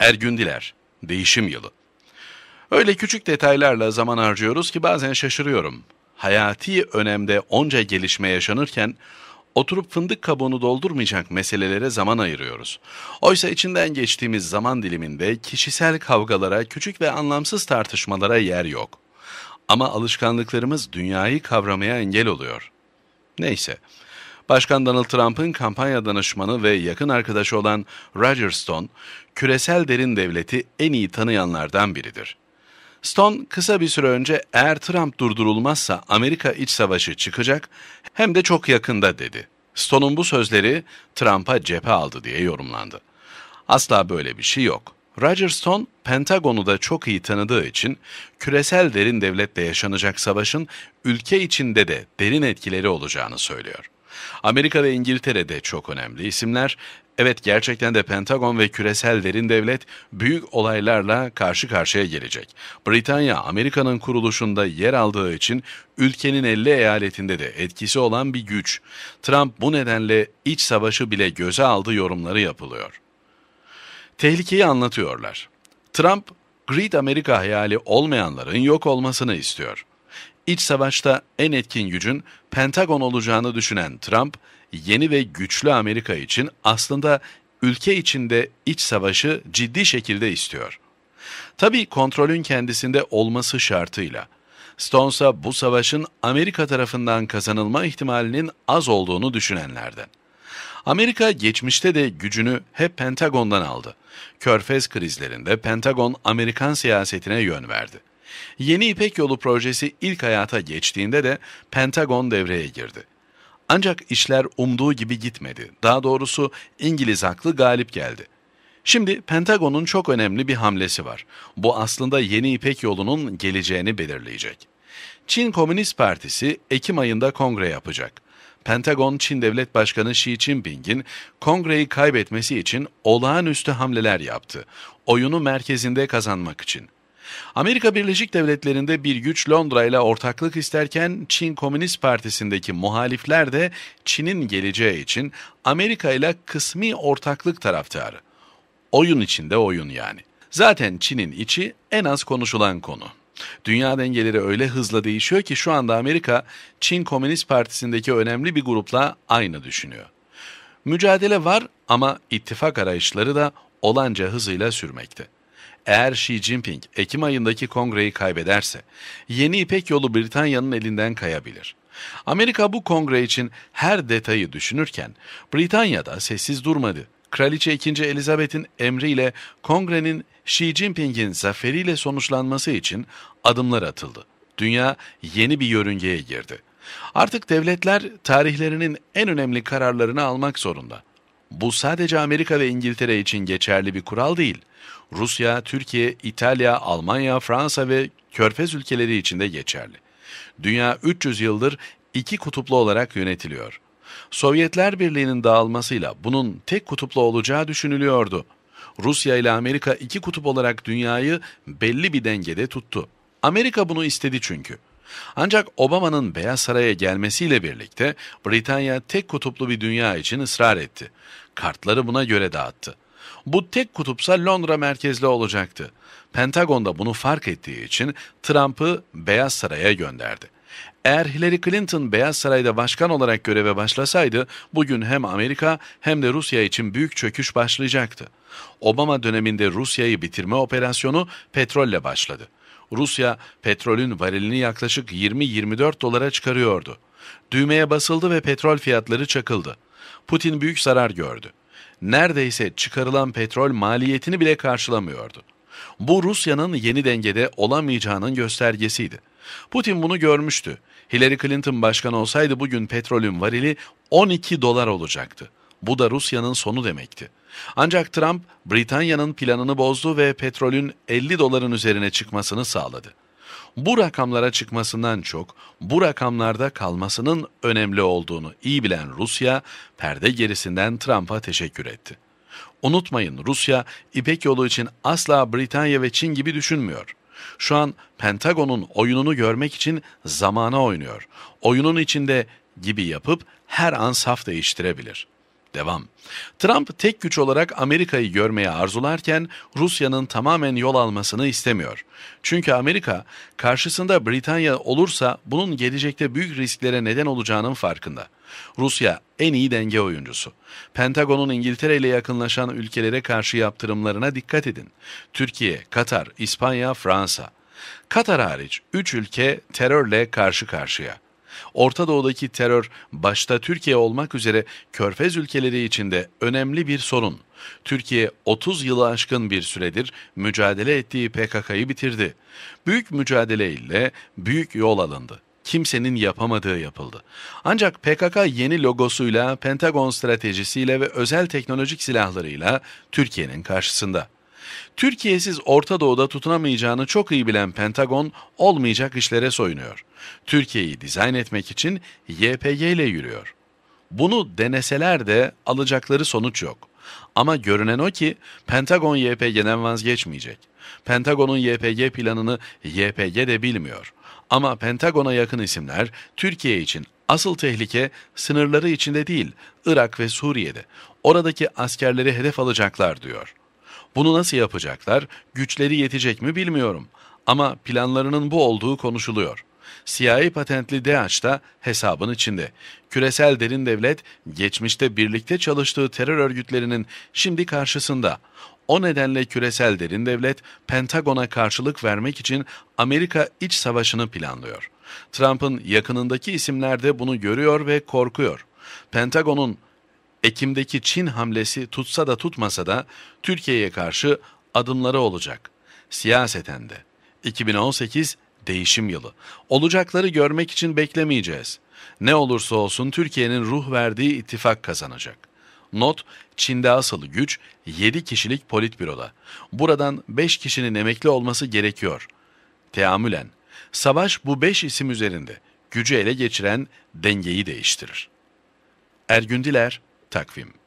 Ergün Diler, Değişim Yılı. Öyle küçük detaylarla zaman harcıyoruz ki bazen şaşırıyorum. Hayati önemde onca gelişme yaşanırken oturup fındık kabuğunu doldurmayacak meselelere zaman ayırıyoruz. Oysa içinden geçtiğimiz zaman diliminde kişisel kavgalara, küçük ve anlamsız tartışmalara yer yok. Ama alışkanlıklarımız dünyayı kavramaya engel oluyor. Neyse, Başkan Donald Trump'ın kampanya danışmanı ve yakın arkadaşı olan Roger Stone, küresel derin devleti en iyi tanıyanlardan biridir. Stone kısa bir süre önce eğer Trump durdurulmazsa Amerika iç savaşı çıkacak hem de çok yakında dedi. Stone'un bu sözleri Trump'a cephe aldı diye yorumlandı. Asla böyle bir şey yok. Roger Stone, Pentagon'u da çok iyi tanıdığı için küresel derin devletle yaşanacak savaşın ülke içinde de derin etkileri olacağını söylüyor. Amerika ve İngiltere de çok önemli isimler. Evet gerçekten de Pentagon ve küresel derin devlet büyük olaylarla karşı karşıya gelecek. Britanya Amerika'nın kuruluşunda yer aldığı için ülkenin 50 eyaletinde de etkisi olan bir güç. Trump bu nedenle iç savaşı bile göze aldı yorumları yapılıyor. Tehlikeyi anlatıyorlar. Trump Great Amerika hayali olmayanların yok olmasını istiyor. İç savaşta en etkin gücün Pentagon olacağını düşünen Trump, yeni ve güçlü Amerika için aslında ülke içinde iç savaşı ciddi şekilde istiyor. Tabii kontrolün kendisinde olması şartıyla. Stones'a bu savaşın Amerika tarafından kazanılma ihtimalinin az olduğunu düşünenlerden. Amerika geçmişte de gücünü hep Pentagon'dan aldı. Körfez krizlerinde Pentagon Amerikan siyasetine yön verdi. Yeni İpek Yolu projesi ilk hayata geçtiğinde de Pentagon devreye girdi. Ancak işler umduğu gibi gitmedi. Daha doğrusu İngiliz aklı galip geldi. Şimdi Pentagon'un çok önemli bir hamlesi var. Bu aslında yeni İpek yolunun geleceğini belirleyecek. Çin Komünist Partisi Ekim ayında kongre yapacak. Pentagon, Çin Devlet Başkanı Xi Jinping'in kongreyi kaybetmesi için olağanüstü hamleler yaptı. Oyunu merkezinde kazanmak için. Amerika Birleşik Devletleri'nde bir güç Londra ile ortaklık isterken Çin Komünist Partisi'ndeki muhalifler de Çin'in geleceği için Amerika ile kısmi ortaklık taraftarı. Oyun içinde oyun yani. Zaten Çin'in içi en az konuşulan konu. Dünya dengeleri öyle hızla değişiyor ki şu anda Amerika Çin Komünist Partisi'ndeki önemli bir grupla aynı düşünüyor. Mücadele var ama ittifak arayışları da olanca hızıyla sürmekte. Eğer Xi Jinping Ekim ayındaki kongreyi kaybederse yeni İpek yolu Britanya'nın elinden kayabilir. Amerika bu kongre için her detayı düşünürken Britanya'da sessiz durmadı. Kraliçe 2. Elizabeth'in emriyle kongrenin Xi Jinping'in zaferiyle sonuçlanması için adımlar atıldı. Dünya yeni bir yörüngeye girdi. Artık devletler tarihlerinin en önemli kararlarını almak zorunda. Bu sadece Amerika ve İngiltere için geçerli bir kural değil. Rusya, Türkiye, İtalya, Almanya, Fransa ve Körfez ülkeleri için de geçerli. Dünya 300 yıldır iki kutuplu olarak yönetiliyor. Sovyetler Birliği'nin dağılmasıyla bunun tek kutuplu olacağı düşünülüyordu. Rusya ile Amerika iki kutup olarak dünyayı belli bir dengede tuttu. Amerika bunu istedi çünkü. Ancak Obama'nın Beyaz Saray'a gelmesiyle birlikte Britanya tek kutuplu bir dünya için ısrar etti. Kartları buna göre dağıttı. Bu tek kutupsa Londra merkezli olacaktı. Pentagon da bunu fark ettiği için Trump'ı Beyaz Saray'a gönderdi. Eğer Hillary Clinton Beyaz Saray'da başkan olarak göreve başlasaydı bugün hem Amerika hem de Rusya için büyük çöküş başlayacaktı. Obama döneminde Rusya'yı bitirme operasyonu petrolle başladı. Rusya petrolün varilini yaklaşık 20-24 dolara çıkarıyordu. Düğmeye basıldı ve petrol fiyatları çakıldı. Putin büyük zarar gördü. Neredeyse çıkarılan petrol maliyetini bile karşılamıyordu. Bu Rusya'nın yeni dengede olamayacağının göstergesiydi. Putin bunu görmüştü. Hillary Clinton başkan olsaydı bugün petrolün varili 12 dolar olacaktı. Bu da Rusya'nın sonu demekti. Ancak Trump, Britanya'nın planını bozdu ve petrolün 50 doların üzerine çıkmasını sağladı. Bu rakamlara çıkmasından çok, bu rakamlarda kalmasının önemli olduğunu iyi bilen Rusya, perde gerisinden Trump'a teşekkür etti. Unutmayın Rusya, İpek yolu için asla Britanya ve Çin gibi düşünmüyor. Şu an Pentagon'un oyununu görmek için zamana oynuyor. Oyunun içinde gibi yapıp her an saf değiştirebilir.'' Devam. Trump tek güç olarak Amerika'yı görmeye arzularken Rusya'nın tamamen yol almasını istemiyor. Çünkü Amerika karşısında Britanya olursa bunun gelecekte büyük risklere neden olacağının farkında. Rusya en iyi denge oyuncusu. Pentagon'un İngiltere ile yakınlaşan ülkelere karşı yaptırımlarına dikkat edin. Türkiye, Katar, İspanya, Fransa. Katar hariç 3 ülke terörle karşı karşıya. Orta Doğu'daki terör başta Türkiye olmak üzere körfez ülkeleri içinde önemli bir sorun. Türkiye 30 yılı aşkın bir süredir mücadele ettiği PKK'yı bitirdi. Büyük mücadele ile büyük yol alındı kimsenin yapamadığı yapıldı. Ancak PKK yeni logosuyla, Pentagon stratejisiyle ve özel teknolojik silahlarıyla Türkiye'nin karşısında. Türkiye'siz Orta Doğu'da tutunamayacağını çok iyi bilen Pentagon olmayacak işlere soyunuyor. Türkiye'yi dizayn etmek için YPG ile yürüyor. Bunu deneseler de alacakları sonuç yok. Ama görünen o ki Pentagon YPG'den vazgeçmeyecek. Pentagon'un YPG planını YPG de bilmiyor. Ama Pentagon'a yakın isimler Türkiye için asıl tehlike sınırları içinde değil, Irak ve Suriye'de. Oradaki askerleri hedef alacaklar diyor. Bunu nasıl yapacaklar, güçleri yetecek mi bilmiyorum. Ama planlarının bu olduğu konuşuluyor. Siyahi patentli DAEŞ da hesabın içinde. Küresel derin devlet, geçmişte birlikte çalıştığı terör örgütlerinin şimdi karşısında. O nedenle küresel derin devlet, Pentagon'a karşılık vermek için Amerika iç savaşını planlıyor. Trump'ın yakınındaki isimler de bunu görüyor ve korkuyor. Pentagon'un Ekim'deki Çin hamlesi tutsa da tutmasa da Türkiye'ye karşı adımları olacak. Siyaseten de. 2018 değişim yılı. Olacakları görmek için beklemeyeceğiz. Ne olursa olsun Türkiye'nin ruh verdiği ittifak kazanacak. Not, Çin'de asıl güç 7 kişilik politbüroda. Buradan 5 kişinin emekli olması gerekiyor. Teamülen, savaş bu 5 isim üzerinde gücü ele geçiren dengeyi değiştirir. Ergün Diler, Tack Fim.